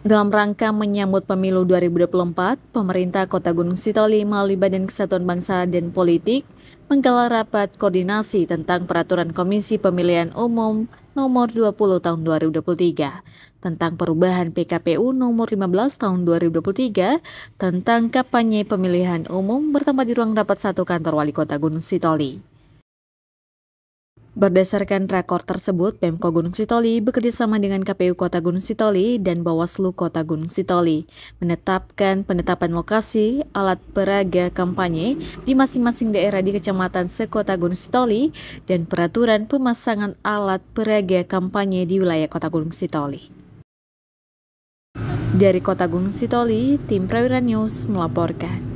Dalam rangka menyambut pemilu 2024, pemerintah Kota Gunung Sitoli melalui Badan Kesatuan Bangsa dan Politik menggelar rapat koordinasi tentang peraturan Komisi Pemilihan Umum nomor 20 tahun 2023 tentang perubahan PKPU nomor 15 tahun 2023 tentang kampanye pemilihan umum bertempat di ruang rapat satu kantor wali kota Gunung Sitoli. Berdasarkan rekor tersebut, Pemko Gunung Sitoli bekerjasama dengan KPU Kota Gunung Sitoli dan Bawaslu Kota Gunung Sitoli menetapkan penetapan lokasi alat peraga kampanye di masing-masing daerah di Kecamatan Sekota Gunung Sitoli dan peraturan pemasangan alat peraga kampanye di wilayah Kota Gunung Sitoli. Dari Kota Gunung Sitoli, tim Prawira News melaporkan.